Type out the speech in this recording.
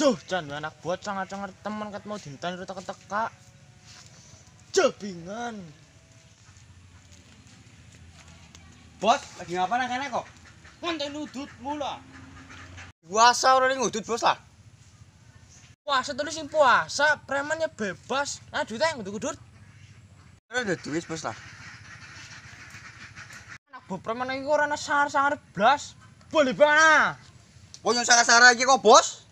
Duh, jan anak buat cengar-cengar temen ket mau dintan rute keteka. Jebingan. Bos, lagi ngapa nang kene kok? Ngonten udut mula. Ah. Puasa ora ning udut bos lah. Puasa terus sing puasa, premannya bebas. Nah, duit yang kudu kudut. ada duit bos lah. Anak buah preman iki ora ana sar-sar blas. Boleh bana. Ah. Wong sing sar-sar iki kok bos?